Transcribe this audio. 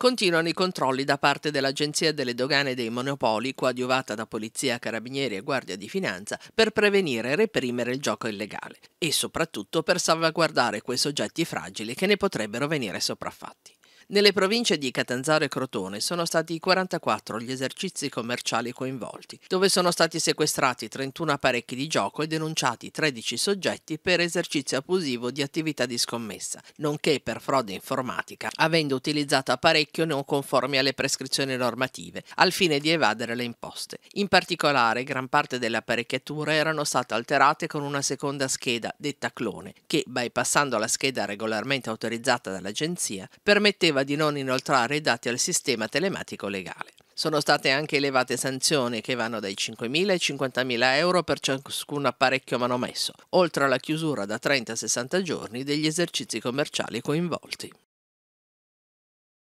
Continuano i controlli da parte dell'Agenzia delle Dogane e dei Monopoli, coadiuvata da Polizia, Carabinieri e Guardia di Finanza, per prevenire e reprimere il gioco illegale e soprattutto per salvaguardare quei soggetti fragili che ne potrebbero venire sopraffatti. Nelle province di Catanzaro e Crotone sono stati 44 gli esercizi commerciali coinvolti, dove sono stati sequestrati 31 apparecchi di gioco e denunciati 13 soggetti per esercizio abusivo di attività di scommessa, nonché per frode informatica, avendo utilizzato apparecchio non conformi alle prescrizioni normative, al fine di evadere le imposte. In particolare, gran parte delle apparecchiature erano state alterate con una seconda scheda, detta clone, che, bypassando la scheda regolarmente autorizzata dall'agenzia, permetteva chiedeva di non inoltrare i dati al sistema telematico legale. Sono state anche elevate sanzioni che vanno dai 5.000 ai 50.000 euro per ciascun apparecchio manomesso, oltre alla chiusura da 30 a 60 giorni degli esercizi commerciali coinvolti.